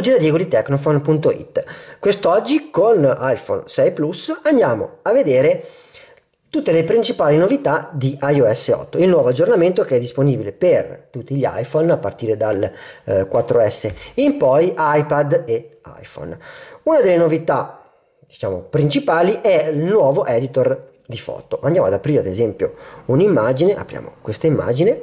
tutti da Diego di Tecnofan.it. Quest'oggi con iPhone 6 Plus andiamo a vedere tutte le principali novità di iOS 8, il nuovo aggiornamento che è disponibile per tutti gli iPhone a partire dal eh, 4S in poi, iPad e iPhone. Una delle novità, diciamo, principali è il nuovo editor di foto. Andiamo ad aprire ad esempio un'immagine, apriamo questa immagine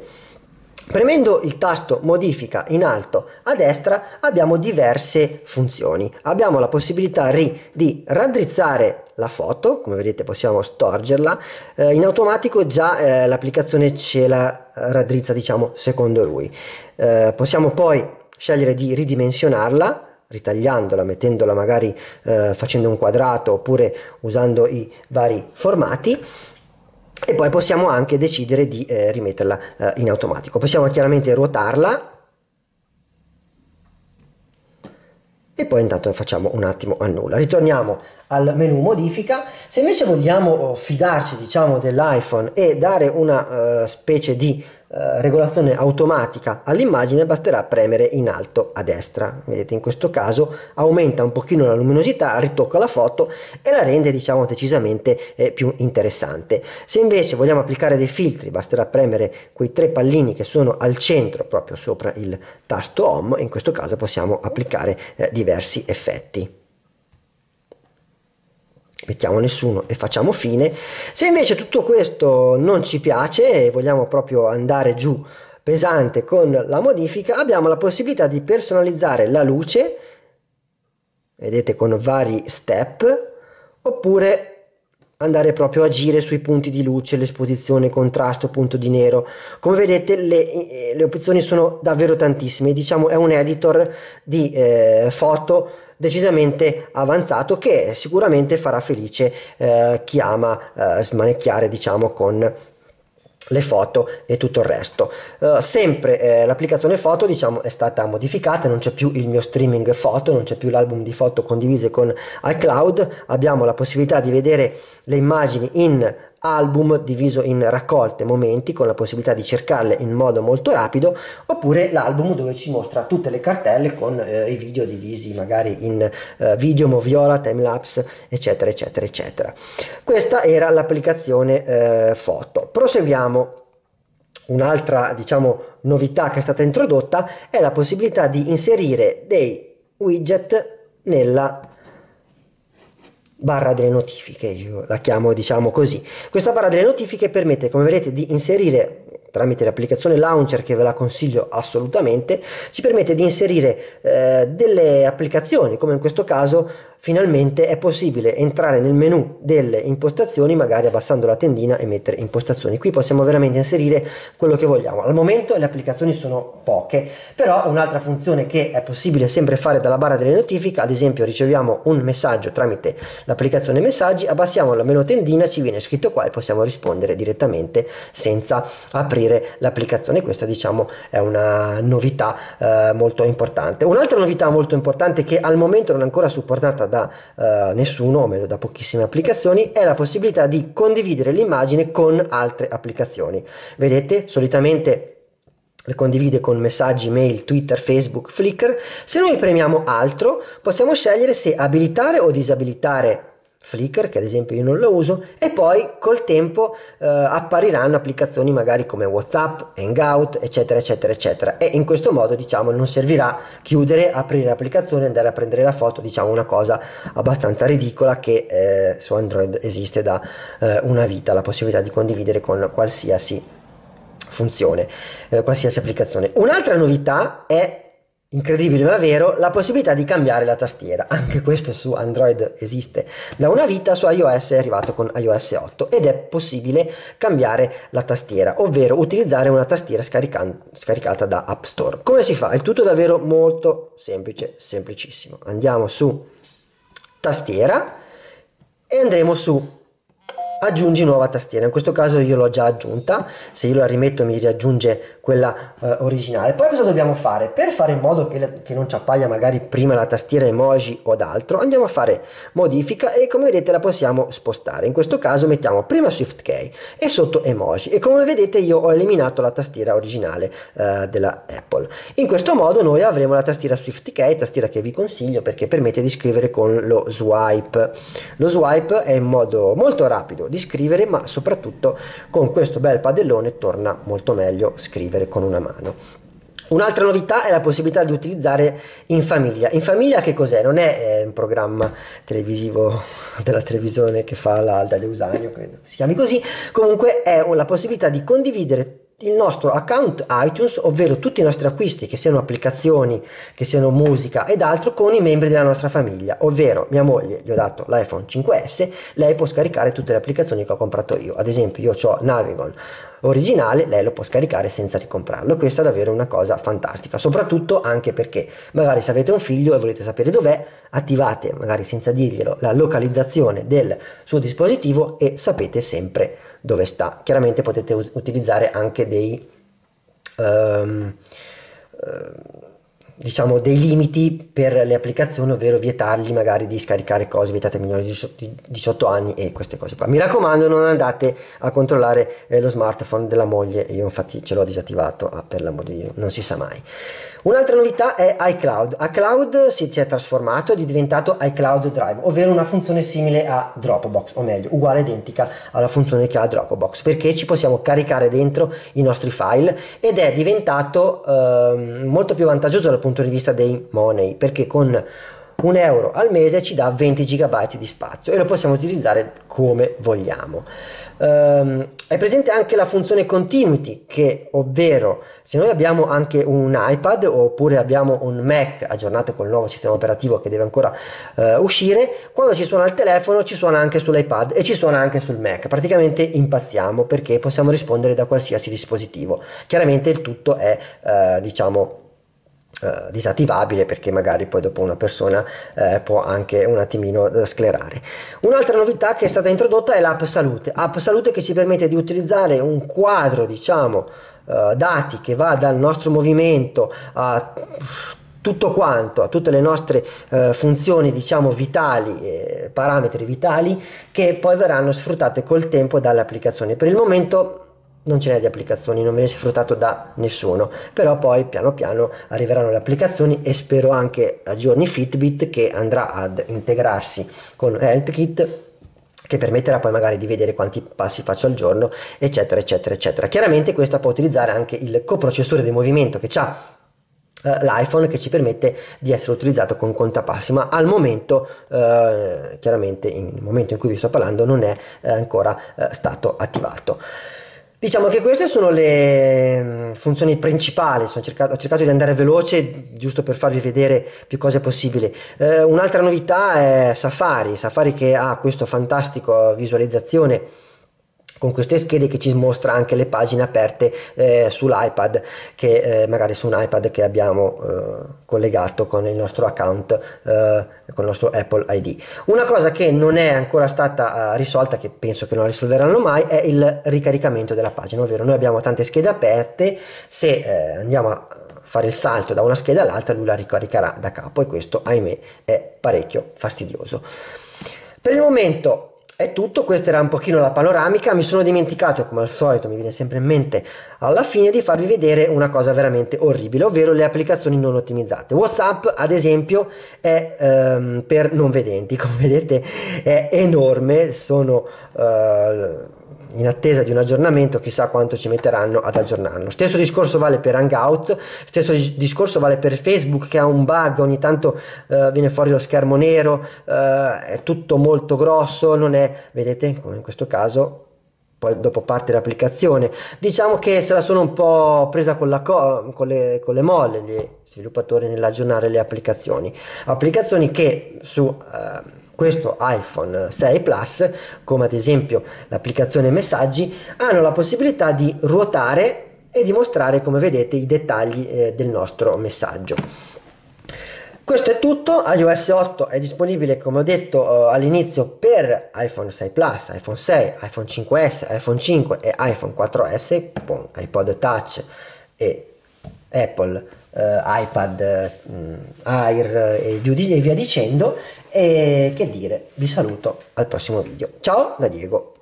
Premendo il tasto modifica in alto a destra abbiamo diverse funzioni. Abbiamo la possibilità ri, di raddrizzare la foto, come vedete possiamo storgerla, eh, in automatico già eh, l'applicazione ce la raddrizza diciamo secondo lui. Eh, possiamo poi scegliere di ridimensionarla ritagliandola, mettendola magari eh, facendo un quadrato oppure usando i vari formati e poi possiamo anche decidere di eh, rimetterla eh, in automatico. Possiamo chiaramente ruotarla e poi intanto facciamo un attimo nulla. Ritorniamo al menu modifica. Se invece vogliamo oh, fidarci diciamo dell'iPhone e dare una uh, specie di eh, regolazione automatica all'immagine basterà premere in alto a destra. Vedete in questo caso aumenta un pochino la luminosità, ritocca la foto e la rende diciamo decisamente eh, più interessante. Se invece vogliamo applicare dei filtri basterà premere quei tre pallini che sono al centro proprio sopra il tasto home in questo caso possiamo applicare eh, diversi effetti mettiamo nessuno e facciamo fine. Se invece tutto questo non ci piace e vogliamo proprio andare giù pesante con la modifica, abbiamo la possibilità di personalizzare la luce, vedete con vari step, oppure andare proprio a agire sui punti di luce, l'esposizione, contrasto, punto di nero. Come vedete le, eh, le opzioni sono davvero tantissime, diciamo è un editor di eh, foto decisamente avanzato che sicuramente farà felice eh, chi ama eh, smanecchiare diciamo con le foto e tutto il resto uh, sempre eh, l'applicazione foto diciamo è stata modificata non c'è più il mio streaming foto non c'è più l'album di foto condivise con iCloud abbiamo la possibilità di vedere le immagini in album diviso in raccolte, momenti, con la possibilità di cercarle in modo molto rapido, oppure l'album dove ci mostra tutte le cartelle con eh, i video divisi magari in eh, video, moviola, timelapse, eccetera, eccetera, eccetera. Questa era l'applicazione eh, foto. Proseguiamo. Un'altra, diciamo, novità che è stata introdotta è la possibilità di inserire dei widget nella barra delle notifiche, io la chiamo diciamo così. Questa barra delle notifiche permette, come vedete, di inserire tramite l'applicazione launcher che ve la consiglio assolutamente, ci permette di inserire eh, delle applicazioni, come in questo caso finalmente è possibile entrare nel menu delle impostazioni magari abbassando la tendina e mettere impostazioni qui possiamo veramente inserire quello che vogliamo al momento le applicazioni sono poche però un'altra funzione che è possibile sempre fare dalla barra delle notifiche ad esempio riceviamo un messaggio tramite l'applicazione messaggi abbassiamo la meno tendina ci viene scritto qua e possiamo rispondere direttamente senza aprire l'applicazione questa diciamo è una novità eh, molto importante un'altra novità molto importante che al momento non è ancora supportata da eh, nessuno, o meglio da pochissime applicazioni, è la possibilità di condividere l'immagine con altre applicazioni. Vedete, solitamente le condivide con messaggi, mail, Twitter, Facebook, Flickr. Se noi premiamo altro, possiamo scegliere se abilitare o disabilitare Flickr, che ad esempio io non lo uso, e poi col tempo eh, appariranno applicazioni magari come WhatsApp, Hangout, eccetera, eccetera, eccetera. E in questo modo, diciamo, non servirà chiudere, aprire l'applicazione, andare a prendere la foto, diciamo, una cosa abbastanza ridicola che eh, su Android esiste da eh, una vita, la possibilità di condividere con qualsiasi funzione, eh, qualsiasi applicazione. Un'altra novità è incredibile ma vero, la possibilità di cambiare la tastiera. Anche questo su Android esiste da una vita, su iOS è arrivato con iOS 8 ed è possibile cambiare la tastiera, ovvero utilizzare una tastiera scarica- scaricata da App Store. Come si fa? Il tutto davvero molto semplice, semplicissimo. Andiamo su tastiera e andremo su aggiungi nuova tastiera. In questo caso io l'ho già aggiunta, se io la rimetto mi riaggiunge quella eh, originale. Poi cosa dobbiamo fare? Per fare in modo che, la, che non ci appaia magari prima la tastiera emoji o d'altro, andiamo a fare modifica e come vedete la possiamo spostare. In questo caso mettiamo prima Shift K e sotto emoji e come vedete io ho eliminato la tastiera originale eh, della Apple. In questo modo noi avremo la tastiera Swift Key, tastiera che vi consiglio perché permette di scrivere con lo swipe. Lo swipe è in modo molto rapido di scrivere, ma soprattutto con questo bel padellone torna molto meglio scrivere con una mano. Un'altra novità è la possibilità di utilizzare in famiglia. In famiglia che cos'è? Non è eh, un programma televisivo della televisione che fa l'Alda Leusanio, credo si chiami così. Comunque è la possibilità di condividere il nostro account iTunes, ovvero tutti i nostri acquisti, che siano applicazioni, che siano musica ed altro, con i membri della nostra famiglia, ovvero mia moglie gli ho dato l'iPhone 5S, lei può scaricare tutte le applicazioni che ho comprato io, ad esempio io ho Navigon, originale, lei lo può scaricare senza ricomprarlo. Questa è davvero una cosa fantastica, soprattutto anche perché magari se avete un figlio e volete sapere dov'è, attivate, magari senza dirglielo, la localizzazione del suo dispositivo e sapete sempre dove sta. Chiaramente potete us- utilizzare anche dei... Um, diciamo, dei limiti per le applicazioni, ovvero vietargli magari di scaricare cose vietate ai minori di 18 anni e queste cose qua. Mi raccomando, non andate a controllare eh, lo smartphone della moglie, io infatti ce l'ho disattivato, ah, per l'amor di Dio, non si sa mai. Un'altra novità è iCloud. iCloud si, si è trasformato ed è diventato iCloud Drive, ovvero una funzione simile a Dropbox, o meglio, uguale identica alla funzione che ha Dropbox, perché ci possiamo caricare dentro i nostri file ed è diventato eh, molto più vantaggioso dal punto punto di vista dei money, perché con un euro al mese ci dà 20 gigabyte di spazio e lo possiamo utilizzare come vogliamo. Um, è presente anche la funzione continuity, che ovvero se noi abbiamo anche un iPad oppure abbiamo un Mac aggiornato col nuovo sistema operativo che deve ancora uh, uscire, quando ci suona il telefono ci suona anche sull'iPad e ci suona anche sul Mac. Praticamente impazziamo perché possiamo rispondere da qualsiasi dispositivo. Chiaramente il tutto è uh, diciamo eh, disattivabile perché magari poi dopo una persona uh, può anche un attimino eh, sclerare. Un'altra novità che è stata introdotta è l'app salute, app salute che ci permette di utilizzare un quadro, diciamo, uh, dati che va dal nostro movimento a tutto quanto, a tutte le nostre eh, funzioni diciamo vitali, eh, parametri vitali che poi verranno sfruttate col tempo dalle applicazioni. Per il momento non ce n'è di applicazioni, non viene sfruttato da nessuno, però poi piano piano arriveranno le applicazioni e spero anche a giorni Fitbit che andrà ad integrarsi con HealthKit che permetterà poi magari di vedere quanti passi faccio al giorno, eccetera, eccetera, eccetera. Chiaramente questa può utilizzare anche il coprocessore di movimento che ha eh, l'iPhone che ci permette di essere utilizzato con contapassi ma al momento eh, chiaramente nel momento in cui vi sto parlando non è eh, ancora eh, stato attivato Diciamo che queste sono le mm, funzioni principali, cercato, ho cercato di andare veloce giusto per farvi vedere più cose possibili. Eh, un'altra novità è Safari, Safari che ha questa fantastica visualizzazione con queste schede che ci mostra anche le pagine aperte eh, sull'iPad che eh, magari su un iPad che abbiamo eh, collegato con il nostro account eh, con il nostro Apple ID una cosa che non è ancora stata eh, risolta che penso che non risolveranno mai è il ricaricamento della pagina ovvero noi abbiamo tante schede aperte se eh, andiamo a fare il salto da una scheda all'altra lui la ricaricherà da capo e questo ahimè è parecchio fastidioso per il momento è tutto, questa era un pochino la panoramica, mi sono dimenticato, come al solito mi viene sempre in mente alla fine, di farvi vedere una cosa veramente orribile, ovvero le applicazioni non ottimizzate. Whatsapp, ad esempio, è ehm, per non vedenti, come vedete è enorme, sono... Eh, in attesa di un aggiornamento chissà quanto ci metteranno ad aggiornarlo. Stesso discorso vale per Hangout, stesso discorso vale per Facebook che ha un bug, ogni tanto eh, viene fuori lo schermo nero, eh, è tutto molto grosso, non è, vedete come in questo caso poi dopo parte l'applicazione. Diciamo che se la sono un po' presa con, la co- con, le, con le molle gli sviluppatori nell'aggiornare le applicazioni. Applicazioni che su eh, questo iPhone 6 Plus, come ad esempio l'applicazione messaggi, hanno la possibilità di ruotare e di mostrare, come vedete, i dettagli eh, del nostro messaggio. Questo è tutto, iOS 8 è disponibile come ho detto eh, all'inizio per iPhone 6 Plus, iPhone 6, iPhone 5S, iPhone 5 e iPhone 4S, bon, iPod Touch e Apple, eh, iPad, mm, Air e, e via dicendo. E che dire, vi saluto al prossimo video. Ciao da Diego.